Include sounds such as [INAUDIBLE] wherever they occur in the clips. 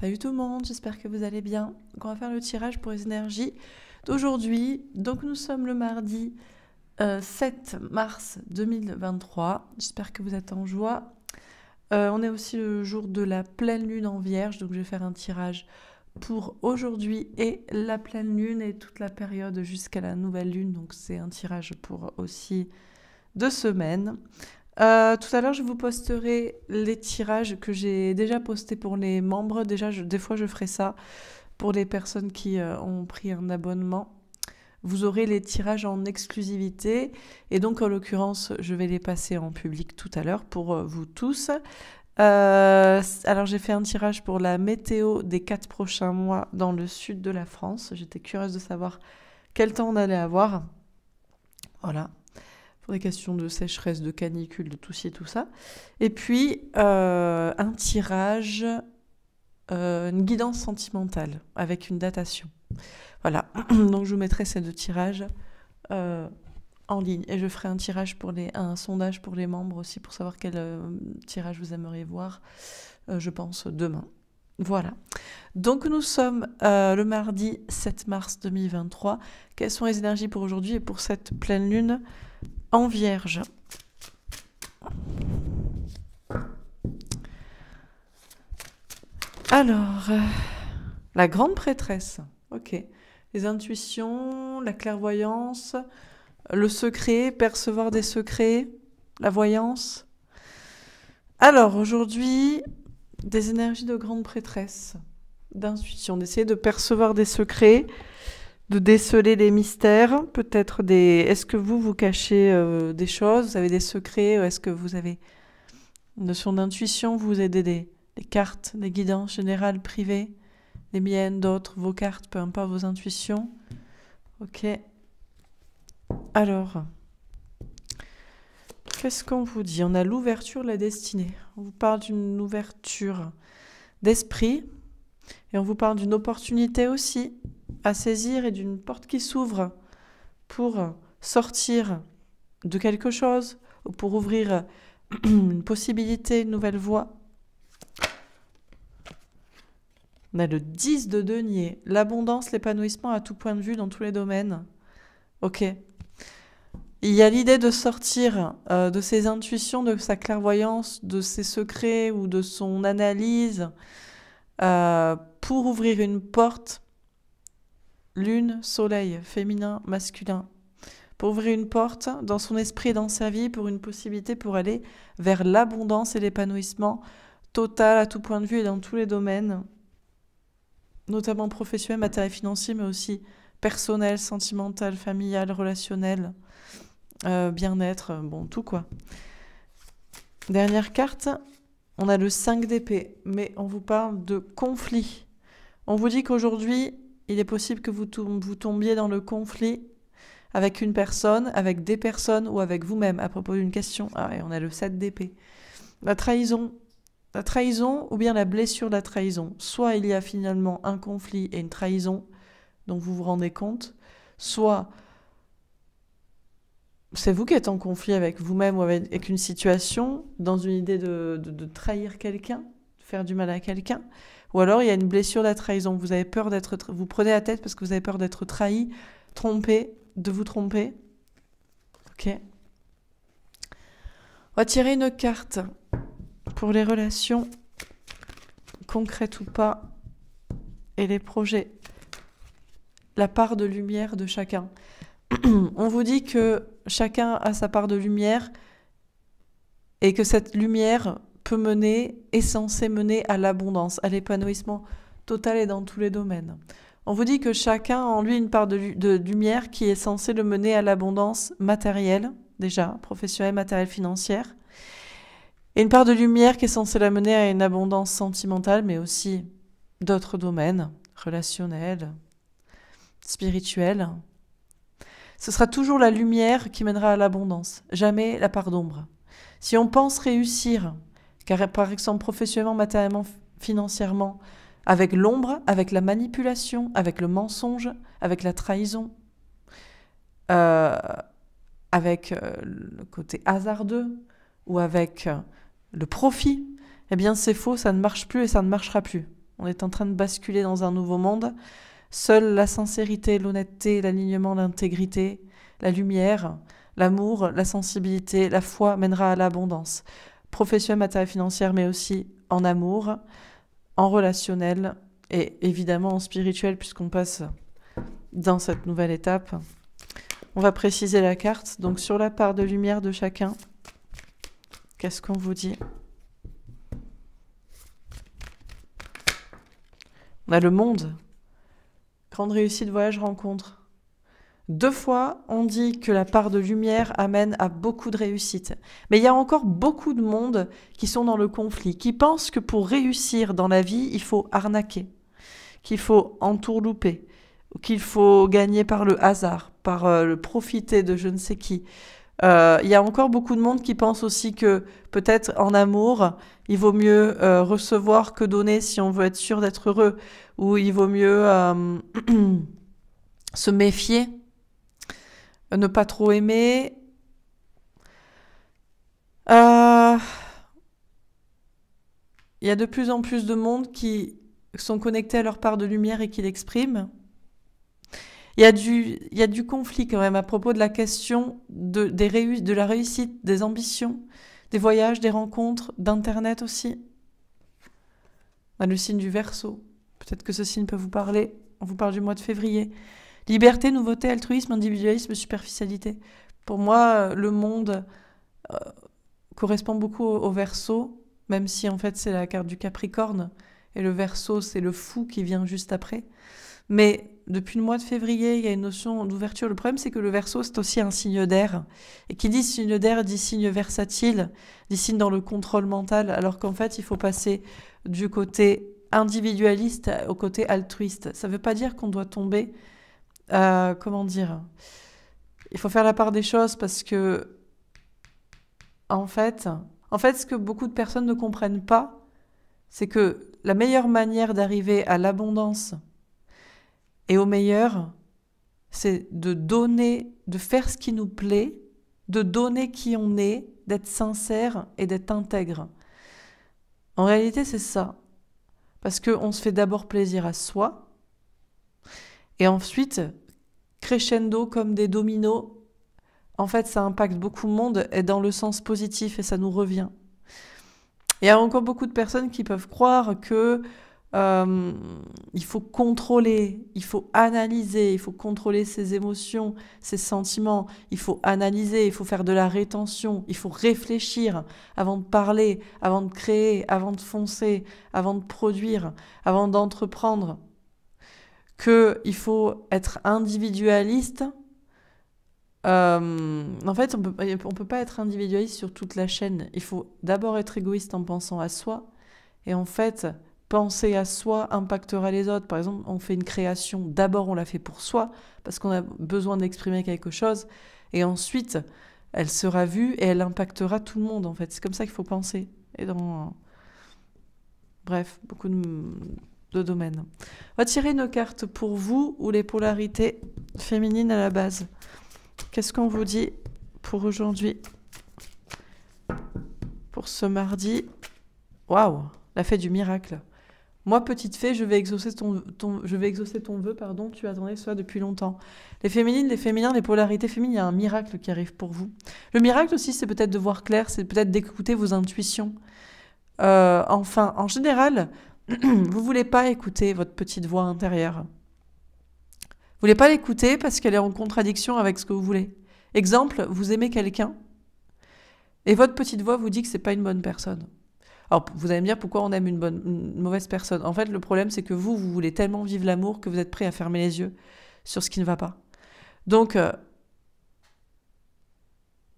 Salut tout le monde, j'espère que vous allez bien. on va faire le tirage pour les énergies d'aujourd'hui. Donc nous sommes le mardi 7 euh, mars 2023. J'espère que vous êtes en joie. Euh, on est aussi le jour de la pleine lune en vierge, donc je vais faire un tirage pour aujourd'hui et la pleine lune et toute la période jusqu'à la nouvelle lune. Donc c'est un tirage pour aussi deux semaines. Euh, tout à l'heure, je vous posterai les tirages que j'ai déjà postés pour les membres. Déjà, des fois, je ferai ça pour les personnes qui euh, ont pris un abonnement. Vous aurez les tirages en exclusivité. Et donc, en l'occurrence, je vais les passer en public tout à l'heure pour euh, vous tous. alors j'ai fait un tirage pour la météo des quatre prochains mois dans le sud de la France. J'étais curieuse de savoir quel temps on allait avoir. Voilà, pour des questions de sécheresse, de canicule, de tout tout ça. Et puis, euh, un tirage, euh, une guidance sentimentale avec une datation. Voilà, [CLEARS THROAT] donc je vous mettrai ces deux tirages euh, en ligne. Et je ferai un, tirage pour les, un sondage pour les membres aussi pour savoir quel tirage vous aimeriez voir, je pense, demain. Voilà. Donc nous sommes le mardi 7 mars 2023. Quelles sont les énergies pour aujourd'hui et pour cette pleine lune en vierge. Alors, euh, la grande prêtresse, ok. Les intuitions, la clairvoyance, le secret, percevoir des secrets, la voyance. Alors, aujourd'hui, des énergies de grande prêtresse, d'intuition, d'essayer de percevoir des secrets, de déceler les mystères, peut-être des. Est-ce que vous vous cachez euh, des choses Vous avez des secrets ou euh, Est-ce que vous avez une notion d'intuition Vous aidez des, des, cartes, des guidances générales privées, les miennes, d'autres, vos cartes, peu importe vos intuitions. Ok. Alors, qu'est-ce qu'on vous dit On a l'ouverture de la destinée. On vous parle d'une ouverture d'esprit et on vous parle d'une opportunité aussi à saisir et d'une porte qui s'ouvre pour sortir de quelque chose ou pour ouvrir [CLEARS THROAT] une possibilité, une nouvelle voie. On a le 10 de denier, l'abondance, l'épanouissement à tout point de vue dans tous les domaines. Ok. Il y a l'idée de sortir euh, de ses intuitions, de sa clairvoyance, de ses secrets ou de son analyse euh, pour ouvrir une porte lune, soleil, féminin, masculin, pour ouvrir une porte dans son esprit et dans sa vie, pour une possibilité pour aller vers l'abondance et l'épanouissement total à tout point de vue et dans tous les domaines, notamment professionnel, matériel, financier, mais aussi personnel, sentimental, familial, relationnel, euh, bien-être, euh, bon, tout quoi. Dernière carte, on a le 5 d'épée, mais on vous parle de conflit. On vous dit qu'aujourd'hui, il est possible que vous, vous tombiez dans le conflit avec une personne, avec des personnes ou avec vous-même à propos d'une question. Ah, et on a le 7 d'épée. La trahison. La trahison ou bien la blessure de la trahison. Soit il y a finalement un conflit et une trahison dont vous vous rendez compte, soit c'est vous qui êtes en conflit avec vous-même ou avec une situation, dans une idée de trahir quelqu'un, de faire du mal à quelqu'un, ou alors il y a une blessure de la trahison. Vous avez peur d'être, vous prenez la tête parce que vous avez peur d'être trahi, trompé, de vous tromper. Ok. On une carte pour les relations concrètes ou pas et les projets. La part de lumière de chacun. [CLEARS THROAT] On vous dit que chacun a sa part de lumière et que cette lumière peut mener, est censé mener à l'abondance, à l'épanouissement total et dans tous les domaines. On vous dit que chacun a en lui une part de, de lumière qui est censée le mener à l'abondance matérielle, déjà, professionnelle, matérielle, financière, et une part de lumière qui est censée la mener à une abondance sentimentale, mais aussi d'autres domaines, relationnels, spirituels. Ce sera toujours la lumière qui mènera à l'abondance, jamais la part d'ombre. Si on pense réussir car par exemple, professionnellement, matériellement, financièrement, avec l'ombre, avec la manipulation, avec le mensonge, avec la trahison, euh, avec euh, le côté hasardeux ou avec euh, le profit, eh bien c'est faux, ça ne marche plus et ça ne marchera plus. On est en train de basculer dans un nouveau monde. Seule la sincérité, l'honnêteté, l'alignement, l'intégrité, la lumière, l'amour, la sensibilité, la foi mènera à l'abondance professionnelle, matérielle, financière, mais aussi en amour, en relationnel et évidemment en spirituel, puisqu'on passe dans cette nouvelle étape. On va préciser la carte. Donc sur la part de lumière de chacun, qu'est-ce qu'on vous dit On a le monde. Grande réussite, voyage, rencontre. Deux fois, on dit que la part de lumière amène à beaucoup de réussite. Mais il y a encore beaucoup de monde qui sont dans le conflit, qui pensent que pour réussir dans la vie, il faut arnaquer, qu'il faut entourlouper, qu'il faut gagner par le hasard, par euh, le profiter de je ne sais qui. Euh, il y a encore beaucoup de monde qui pensent aussi que peut-être en amour, il vaut mieux euh, recevoir que donner si on veut être sûr d'être heureux, ou il vaut mieux [CLEARS THROAT] se méfier euh, ne pas trop aimer. Il euh, y a de plus en plus de monde qui sont connectés à leur part de lumière et qui l'expriment. Il y, a du, il du conflit quand même à propos de la question de, des de la réussite, des ambitions, des voyages, des rencontres, d'Internet aussi. Bah, le signe du verso. Peut-être que ce signe peut vous parler. On vous parle du mois de février. Liberté, nouveauté, altruisme, individualisme, superficialité. Pour moi, euh, le monde euh, correspond beaucoup au, au, verso, même si en fait c'est la carte du Capricorne, et le verso c'est le fou qui vient juste après. Mais depuis le mois de février, il y a une notion d'ouverture. Le problème c'est que le verso c'est aussi un signe d'air. Et qui dit signe d'air dit signe versatile, dit signe dans le contrôle mental, alors qu'en fait il faut passer du côté individualiste au côté altruiste. Ça ne veut pas dire qu'on doit tomber euh, comment dire Il faut faire la part des choses parce que, en fait, en fait, ce que beaucoup de personnes ne comprennent pas, c'est que la meilleure manière d'arriver à l'abondance et au meilleur, c'est de donner, de faire ce qui nous plaît, de donner qui on est, d'être sincère et d'être intègre. En réalité, c'est ça. Parce qu'on se fait d'abord plaisir à soi, et ensuite, crescendo comme des dominos, en fait, ça impacte beaucoup de monde et dans le sens positif et ça nous revient. Il y a encore beaucoup de personnes qui peuvent croire que euh, il faut contrôler, il faut analyser, il faut contrôler ses émotions, ses sentiments, il faut analyser, il faut faire de la rétention, il faut réfléchir avant de parler, avant de créer, avant de foncer, avant de produire, avant d'entreprendre qu'il faut être individualiste. Euh, en fait, on peut, on peut pas être individualiste sur toute la chaîne. Il faut d'abord être égoïste en pensant à soi. Et en fait, penser à soi impactera les autres. Par exemple, on fait une création, d'abord on la fait pour soi, parce qu'on a besoin d'exprimer quelque chose, et ensuite elle sera vue et elle impactera tout le monde en fait. C'est comme ça qu'il faut penser. Et dans... Bref, beaucoup de de domaine. On va tirer une carte pour vous ou les polarités féminines à la base. Qu'est-ce qu'on vous dit pour aujourd'hui Pour ce mardi Waouh La fête du miracle moi, petite fée, je vais exaucer ton, ton, je vais exaucer ton vœu, pardon, tu attendais ça depuis longtemps. Les féminines, les féminins, les polarités féminines, il y a un miracle qui arrive pour vous. Le miracle aussi, c'est peut-être de voir clair, c'est peut-être d'écouter vos intuitions. Euh, enfin, en général, [CLEARS THROAT] vous voulez pas écouter votre petite voix intérieure. Vous voulez pas l'écouter parce qu'elle est en contradiction avec ce que vous voulez. Exemple, vous aimez quelqu'un et votre petite voix vous dit que ce n'est pas une bonne personne. Alors, vous allez me dire pourquoi on aime une, bonne, mauvaise personne. En fait, le problème, c'est que vous, vous voulez tellement vivre l'amour que vous êtes prêt à fermer les yeux sur ce qui ne va pas. Donc, euh,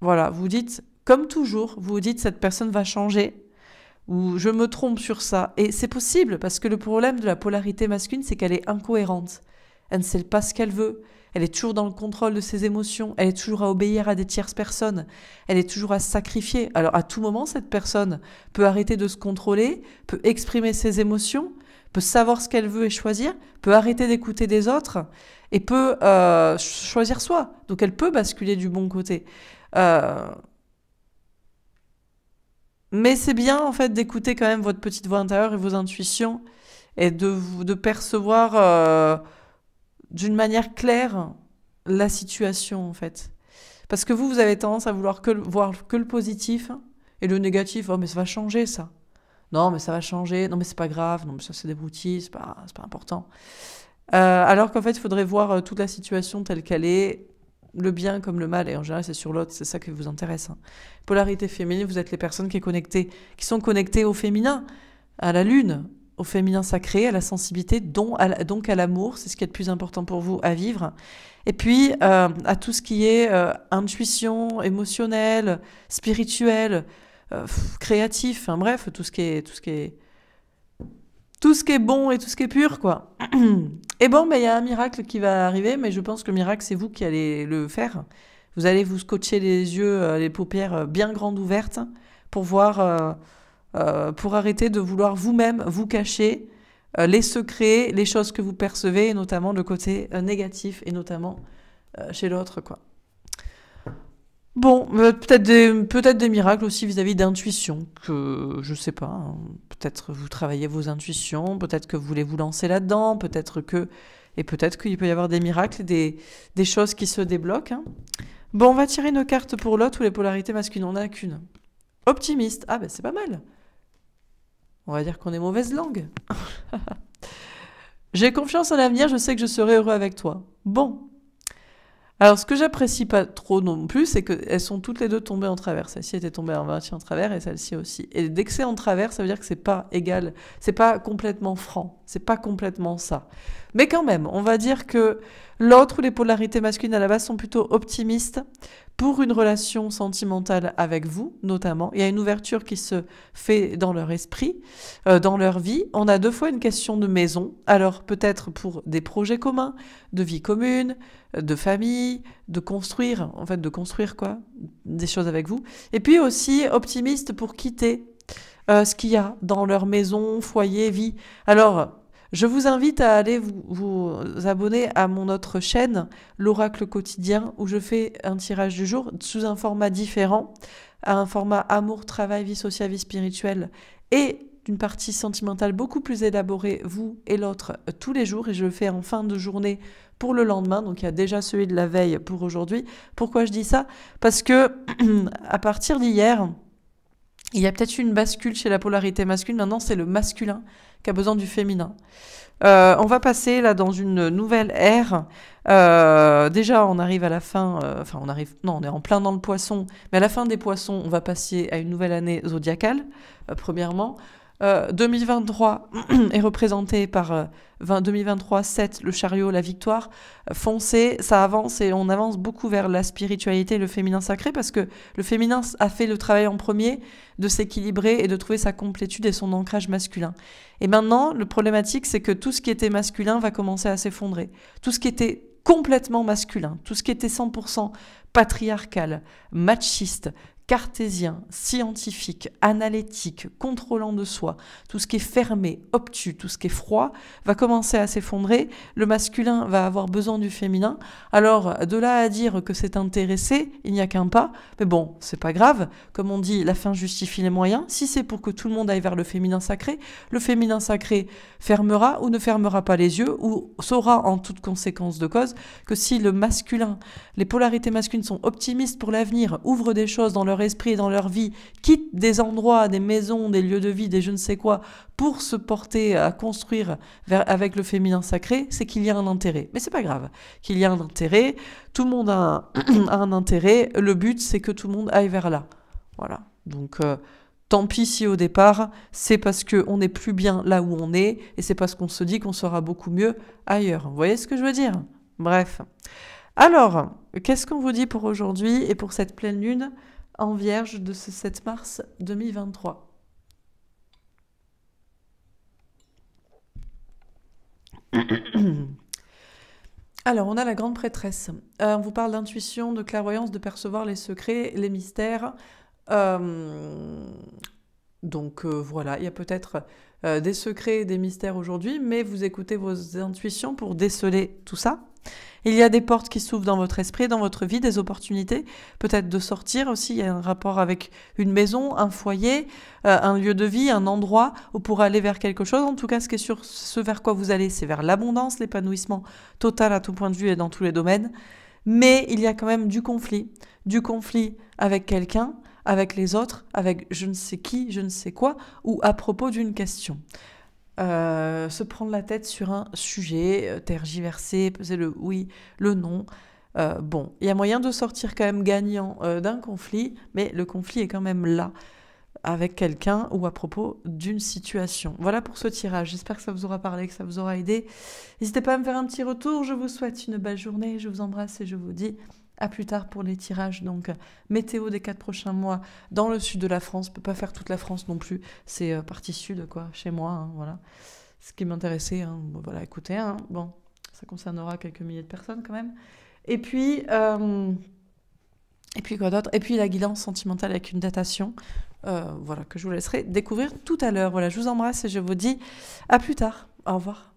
voilà, vous dites, comme toujours, vous dites cette personne va changer ou je me trompe sur ça. Et c'est possible parce que le problème de la polarité masculine, c'est qu'elle est incohérente. Elle ne sait pas ce qu'elle veut. Elle est toujours dans le contrôle de ses émotions. Elle est toujours à obéir à des tierces personnes. Elle est toujours à sacrifier. Alors à tout moment, cette personne peut arrêter de se contrôler, peut exprimer ses émotions, peut savoir ce qu'elle veut et choisir, peut arrêter d'écouter des autres et peut euh, choisir soi. Donc elle peut basculer du bon côté. Euh, mais c'est bien en fait d'écouter quand même votre petite voix intérieure et vos intuitions et de, de percevoir euh, d'une manière claire la situation en fait. Parce que vous, vous avez tendance à vouloir voir que le positif et le négatif. Oh mais ça va changer ça. Non mais ça va changer. Non mais c'est pas grave. Non mais ça c'est des broutilles. C'est pas, important. Euh, alors qu'en fait, il faudrait voir euh, toute la situation telle qu'elle est le bien comme le mal, et en général c'est sur l'autre, c'est ça qui vous intéresse. Hein. Polarité féminine, vous êtes les personnes qui, sont connectées au féminin, à la lune, au féminin sacré, à la sensibilité, donc à l'amour, c'est ce qui est le plus important pour vous à vivre. Et puis euh, à tout ce qui est euh, intuition émotionnelle, spirituel, euh, créatif, hein, bref, tout ce qui est, tout ce qui est tout ce qui est bon et tout ce qui est pur, quoi. [CLEARS THROAT] et bon, ben, il y a un miracle qui va arriver, mais je pense que le miracle, c'est vous qui allez le faire. Vous allez vous scotcher les yeux, euh, les paupières euh, bien grandes ouvertes pour voir, euh, pour arrêter de vouloir vous-même vous cacher les secrets, les choses que vous percevez, et notamment le côté négatif, et notamment chez l'autre, quoi. Bon, euh, peut-être des, peut-être des miracles aussi vis-à-vis d'intuition, que je sais pas. Hein. peut-être vous travaillez vos intuitions, peut-être que vous voulez vous lancer là-dedans, peut-être que. Et peut-être qu'il peut y avoir des miracles, des, des choses qui se débloquent. Hein. Bon, on va tirer nos cartes pour l'autre ou les polarités masculines. On n'a a qu'une. Optimiste. Ah, ben c'est pas mal. On va dire qu'on est mauvaise langue. [LAUGHS] J'ai confiance en l'avenir, je sais que je serai heureux avec toi. Bon, alors, ce que j'apprécie pas trop non plus, c'est qu'elles sont toutes les deux tombées en travers. Celle-ci était tombée en moitié en travers et celle-ci aussi. Et dès que c'est en travers, ça veut dire que c'est pas égal, c'est pas complètement franc. C'est pas complètement ça. Mais quand même, on va dire que l'autre ou les polarités masculines à la base sont plutôt optimistes pour une relation sentimentale avec vous, notamment. Il y a une ouverture qui se fait dans leur esprit, euh, dans leur vie. On a deux fois une question de maison. Alors peut-être pour des projets communs, de vie commune, de famille, de construire, en fait, de construire quoi Des choses avec vous. Et puis aussi optimiste pour quitter euh, ce qu'il y a dans leur maison, foyer, vie. Alors, je vous invite à aller vous, vous abonner à mon autre chaîne, l'Oracle quotidien, où je fais un tirage du jour sous un format différent, à un format amour, travail, vie sociale, vie spirituelle et d'une partie sentimentale beaucoup plus élaborée, vous et l'autre, euh, tous les jours. Et je le fais en fin de journée pour le lendemain. Donc il y a déjà celui de la veille pour aujourd'hui. Pourquoi je dis ça Parce que [CLEARS THROAT] à partir d'hier, il y a peut-être une bascule chez la polarité masculine. Maintenant, c'est le masculin qui a besoin du féminin. Euh, on va passer là dans une nouvelle ère. Euh, déjà, on arrive à la fin. Euh, enfin, on arrive. Non, on est en plein dans le poisson. Mais à la fin des poissons, on va passer à une nouvelle année zodiacale, premièrement. 2023 euh, [CLEARS THROAT] est représenté par 2023 euh, 7 le chariot la victoire foncé ça avance et on avance beaucoup vers la spiritualité le féminin sacré parce que le féminin a fait le travail en premier de s'équilibrer et de trouver sa complétude et son ancrage masculin et maintenant le problématique c'est que tout ce qui était masculin va commencer à s'effondrer tout ce qui était complètement masculin tout ce qui était 100% patriarcal machiste cartésien, scientifique, analytique, contrôlant de soi, tout ce qui est fermé, obtus, tout ce qui est froid, va commencer à s'effondrer, le masculin va avoir besoin du féminin. Alors, de là à dire que c'est intéressé, il n'y a qu'un pas, mais bon, c'est pas grave, comme on dit, la fin justifie les moyens, si c'est pour que tout le monde aille vers le féminin sacré, le féminin sacré fermera ou ne fermera pas les yeux, ou saura en toute conséquence de cause que si le masculin, les polarités masculines sont optimistes pour l'avenir, ouvrent des choses dans leur esprit dans leur vie quitte des endroits, des maisons, des lieux de vie, des je ne sais quoi, pour se porter à construire avec le féminin sacré, c'est qu'il y a un intérêt. Mais c'est pas grave. Qu'il y a un intérêt, tout le monde a un, [CLEARS THROAT] intérêt. Le but, c'est que tout le monde aille vers là. Voilà. Donc. Euh, tant pis si au départ, c'est parce qu'on n'est plus bien là où on est et c'est parce qu'on se dit qu'on sera beaucoup mieux ailleurs. Vous voyez ce que je veux dire Bref. Alors, qu'est-ce qu'on vous dit pour aujourd'hui et pour cette pleine lune en Vierge de ce 7 mars 2023. [COUGHS] Alors, on a la grande prêtresse. Euh, on vous parle d'intuition, de clairvoyance, de percevoir les secrets, les mystères. Euh, donc euh, voilà, il y a peut-être des secrets et des mystères aujourd'hui, mais vous écoutez vos intuitions pour déceler tout ça. Il y a des portes qui s'ouvrent dans votre esprit, dans votre vie, des opportunités, peut-être de sortir aussi. Il y a un rapport avec une maison, un foyer, euh, un lieu de vie, un endroit où pour aller vers quelque chose. En tout cas, ce qui est ce vers quoi vous allez, c'est vers l'abondance, l'épanouissement total à tout point de vue et dans tous les domaines. Mais il y a quand même du conflit, du conflit avec quelqu'un, avec les autres, avec je ne sais qui, je ne sais quoi, ou à propos d'une question. Euh, se prendre la tête sur un sujet, euh, tergiverser, peser le oui, le non. Euh, bon, il y a moyen de sortir quand même gagnant d'un conflit, mais le conflit est quand même là avec quelqu'un ou à propos d'une situation. Voilà pour ce tirage. J'espère que ça vous aura parlé, que ça vous aura aidé. N'hésitez pas à me faire un petit retour. Je vous souhaite une belle journée. Je vous embrasse et je vous dis à plus tard pour les tirages. Donc, euh, météo des quatre prochains mois dans le sud de la France. peut pas faire toute la France non plus. C'est euh, partie sud, quoi, chez moi. Hein, voilà. Ce qui m'intéressait. Hein, voilà, écoutez, hein, bon, ça concernera quelques milliers de personnes quand même. Et puis, euh, et puis quoi d'autre Et puis la guidance sentimentale avec une datation. voilà, que je vous laisserai découvrir tout à l'heure. Voilà, je vous embrasse et je vous dis à plus tard. Au revoir.